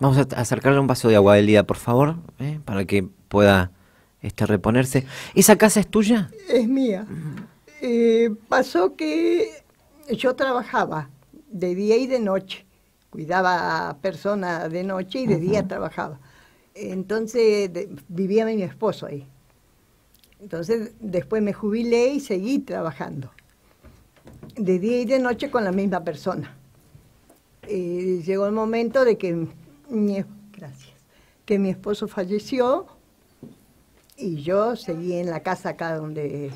Vamos a acercarle un vaso de agua, lida, por favor, eh, para que pueda este, reponerse. ¿Esa casa es tuya? Es mía. Eh, pasó que yo trabajaba de día y de noche. Cuidaba a personas de noche y de día trabajaba. Entonces vivía mi esposo ahí. Entonces después me jubilé y seguí trabajando. De día y de noche con la misma persona. Eh, llegó el momento de que gracias, que mi esposo falleció y yo seguí en la casa acá donde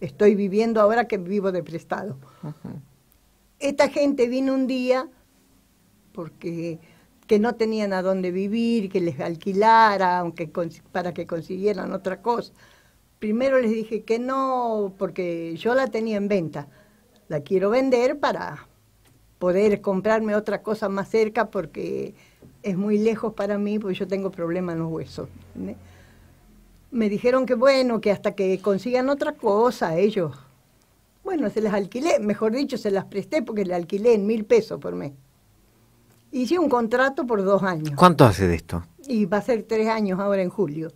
estoy viviendo ahora que vivo de prestado. Esta gente vino un día porque que no tenían a dónde vivir, que les alquilara, aunque para que consiguieran otra cosa. Primero les dije que no, porque yo la tenía en venta. La quiero vender para poder comprarme otra cosa más cerca porque es muy lejos para mí porque yo tengo problemas en los huesos. Me dijeron que bueno, que hasta que consigan otra cosa ellos. Bueno, se las alquilé, mejor dicho, se las presté porque le alquilé en mil pesos por mes. Hice un contrato por dos años. ¿Cuánto hace de esto? Y va a ser tres años ahora en julio.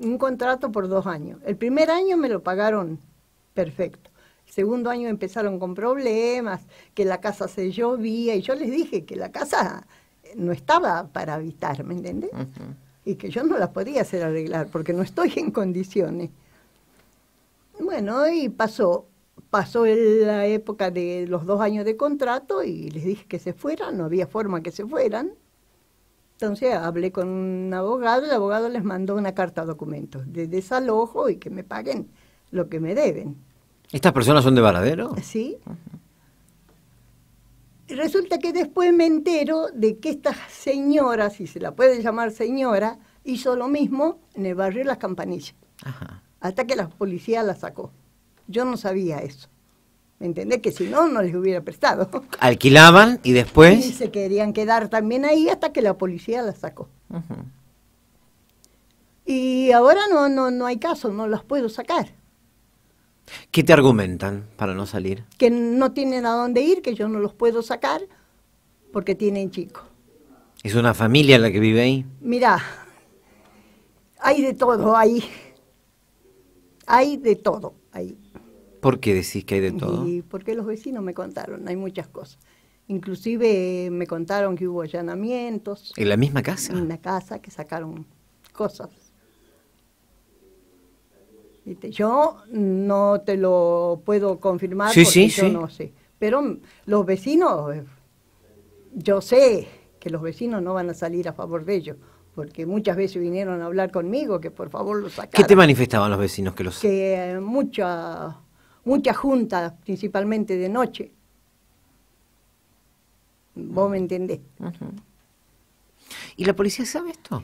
Un contrato por dos años. El primer año me lo pagaron perfecto. El segundo año empezaron con problemas, que la casa se llovía, y yo les dije que la casa no estaba para habitar, ¿me Y que yo no las podía hacer arreglar porque no estoy en condiciones. Bueno, y pasó. Pasó la época de los dos años de contrato y les dije que se fueran, no había forma que se fueran. Entonces hablé con un abogado, y el abogado les mandó una carta de documentos de desalojo y que me paguen lo que me deben. ¿Estas personas son de Varadero? Sí resulta que después me entero de que esta señora, si se la puede llamar señora, hizo lo mismo en el barrio Las Campanillas. Hasta que la policía la sacó. Yo no sabía eso. ¿Me entendés? Que si no, no les hubiera prestado. Alquilaban y después... Y se querían quedar también ahí hasta que la policía la sacó. Y ahora no, no, no hay caso, no las puedo sacar. ¿Qué te argumentan para no salir? Que no tienen a dónde ir, que yo no los puedo sacar porque tienen chicos. ¿Es una familia la que vive ahí? Mira, hay de todo ahí. Hay de todo ahí. ¿Por qué decís que hay de todo? Y porque los vecinos me contaron, hay muchas cosas. Inclusive eh, me contaron que hubo allanamientos. ¿En la misma casa? En la casa que sacaron cosas. Este, yo no te lo puedo confirmar porque yo no sé. Pero los vecinos, yo sé que los vecinos no van a salir a favor de ellos, porque muchas veces vinieron a hablar conmigo que por favor los sacaran. ¿Qué te manifestaban los vecinos que los Que muchas muchas juntas, principalmente de noche. Vos me entendés. ¿Y la policía sabe esto?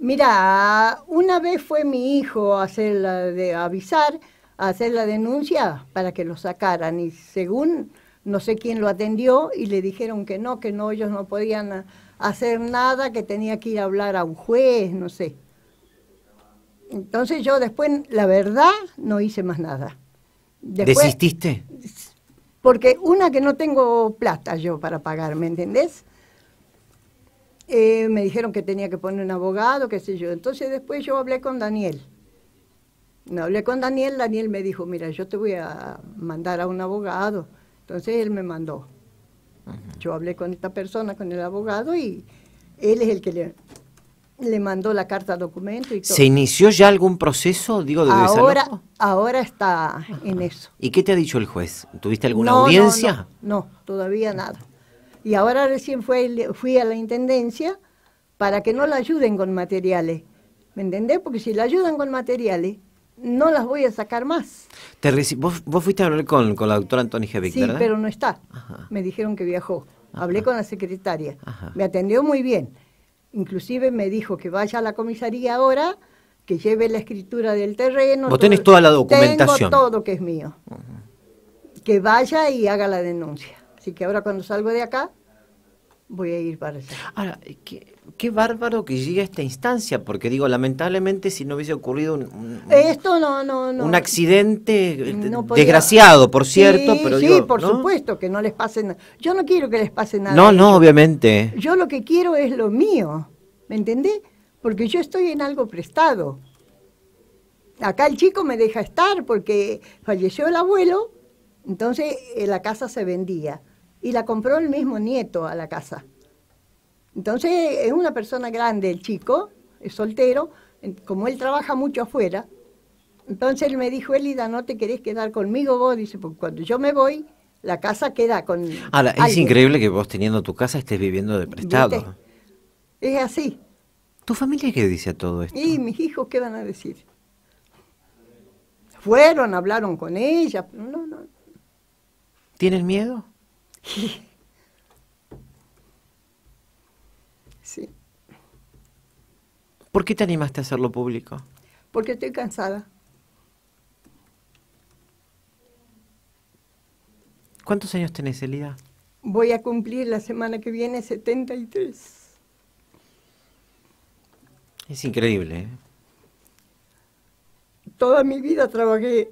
Mira, una vez fue mi hijo a hacer de avisar, a hacer la denuncia para que lo sacaran y según no sé quién lo atendió y le dijeron que no, que no ellos no podían hacer nada, que tenía que ir a hablar a un juez, no sé. Entonces yo después, la verdad, no hice más nada. ¿Desististe? Porque una que no tengo plata yo para pagar, ¿me entendés? Eh, me dijeron que tenía que poner un abogado, qué sé yo. Entonces después yo hablé con Daniel. No hablé con Daniel, Daniel me dijo, mira, yo te voy a mandar a un abogado. Entonces él me mandó. Yo hablé con esta persona, con el abogado, y él es el que le, mandó la carta documento y ¿Se inició ya algún proceso, digo, de ahora, Ahora está en eso. ¿Y qué te ha dicho el juez? ¿Tuviste alguna audiencia? no, todavía nada. Y ahora recién fui, a la Intendencia para que no la ayuden con materiales. ¿Me entendés? Porque si la ayudan con materiales, no las voy a sacar más. vos, fuiste a hablar con, la doctora Antonia Jevic, sí, ¿verdad? Sí, pero no está. Me dijeron que viajó. Hablé con la secretaria. Me atendió muy bien. Inclusive me dijo que vaya a la comisaría ahora, que lleve la escritura del terreno. Vos tenés toda la documentación. Tengo todo que es mío. Que vaya y haga la denuncia que ahora cuando salgo de acá, voy a ir para allá. Ahora, ¿qué, bárbaro que llegue a esta instancia, porque digo, lamentablemente si no hubiese ocurrido un, Esto no, no, un accidente eh, desgraciado, por cierto, sí, pero sí, por supuesto que no les pase nada. Yo no quiero que les pase nada. No, no, obviamente. Yo lo que quiero es lo mío, ¿me entendés? Porque yo estoy en algo prestado. Acá el chico me deja estar porque falleció el abuelo, entonces eh, la casa se vendía y la compró el mismo nieto a la casa. Entonces es una persona grande el chico, es soltero, como él trabaja mucho afuera, entonces él me dijo, Elida, ¿no te querés quedar conmigo vos? Dice, porque cuando yo me voy, la casa queda con... es increíble que vos teniendo tu casa estés viviendo de prestado. Es así. ¿Tu familia qué dice a todo esto? Y mis hijos, ¿qué van a decir? Fueron, hablaron con ella, no, no. ¿Tienes miedo? Sí. ¿Por qué te animaste a hacerlo público? Porque estoy cansada. ¿Cuántos años tenés, Elida? Voy a cumplir la semana que viene 73. Es increíble. ¿eh? Toda mi vida trabajé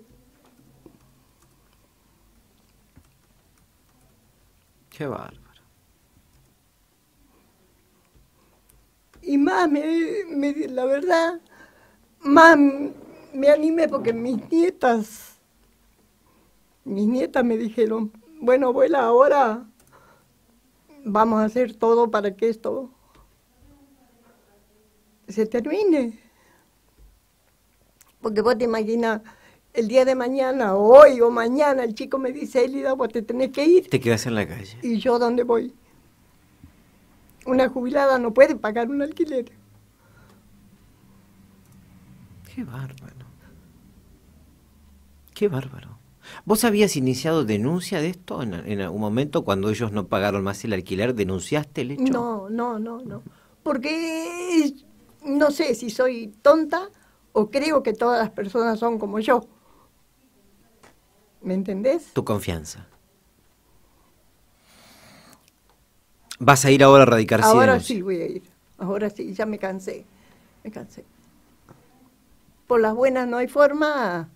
Qué bárbaro. Y más, la verdad, más me animé porque mis nietas, mis nietas me dijeron, bueno, abuela, ahora vamos a hacer todo para que esto se termine. Porque vos te imaginas el día de mañana, hoy o mañana, el chico me dice, Elida, vos te tenés que ir. Te quedas en la calle. ¿Y yo dónde voy? Una jubilada no puede pagar un alquiler. Qué bárbaro. Qué bárbaro. ¿Vos habías iniciado denuncia de esto en, en algún momento cuando ellos no pagaron más el alquiler? ¿Denunciaste el hecho? No, no, no, no. Porque no sé si soy tonta o creo que todas las personas son como yo ¿Me entendés? Tu confianza. ¿Vas a ir ahora a radicar Ahora sí voy a ir. Ahora sí, ya me cansé. Me cansé. Por las buenas no hay forma.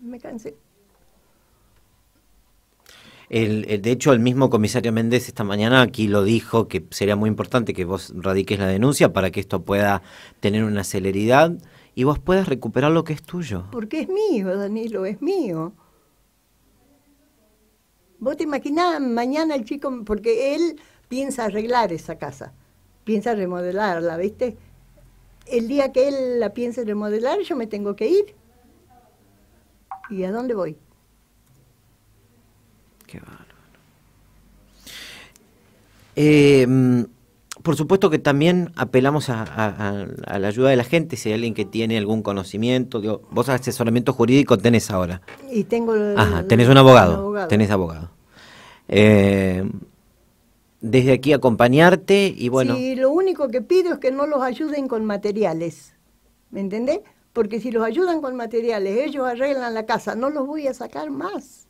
Me cansé. Eh, de hecho, el mismo comisario Méndez esta mañana aquí lo dijo que sería muy importante que vos radiques la denuncia para que esto pueda tener una celeridad y vos puedas recuperar lo que es tuyo. Porque es mío, Danilo, es mío. Vos te imaginás mañana el chico, porque él piensa arreglar esa casa, piensa remodelarla, ¿viste? El día que él la piense remodelar, yo me tengo que ir. ¿Y a dónde voy? Qué bárbaro. Eh, mm, por supuesto que también apelamos a, la ayuda de la gente, si hay alguien que tiene algún conocimiento. Digo, vos asesoramiento jurídico tenés ahora. Y tengo... Ajá, tenés un abogado. Tenés abogado. Eh, desde aquí acompañarte y bueno... Y lo único que pido es que no los ayuden con materiales. ¿Me entendés? Porque si los ayudan con materiales, ellos arreglan la casa, no los voy a sacar más.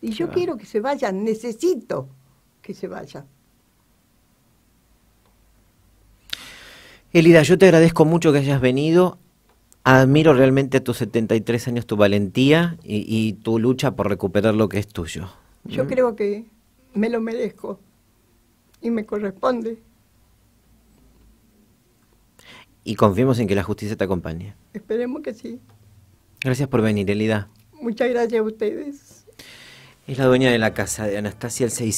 Y yo quiero que se vaya, necesito que se vaya. Elida, yo te agradezco mucho que hayas venido. Admiro realmente a tus 73 años tu valentía y, tu lucha por recuperar lo que es tuyo. Yo mm. creo que me lo merezco y me corresponde. Y confiemos en que la justicia te acompañe. Esperemos que sí. Gracias por venir, Elida. Muchas gracias a ustedes. Es la dueña de la casa de Anastasia el 600.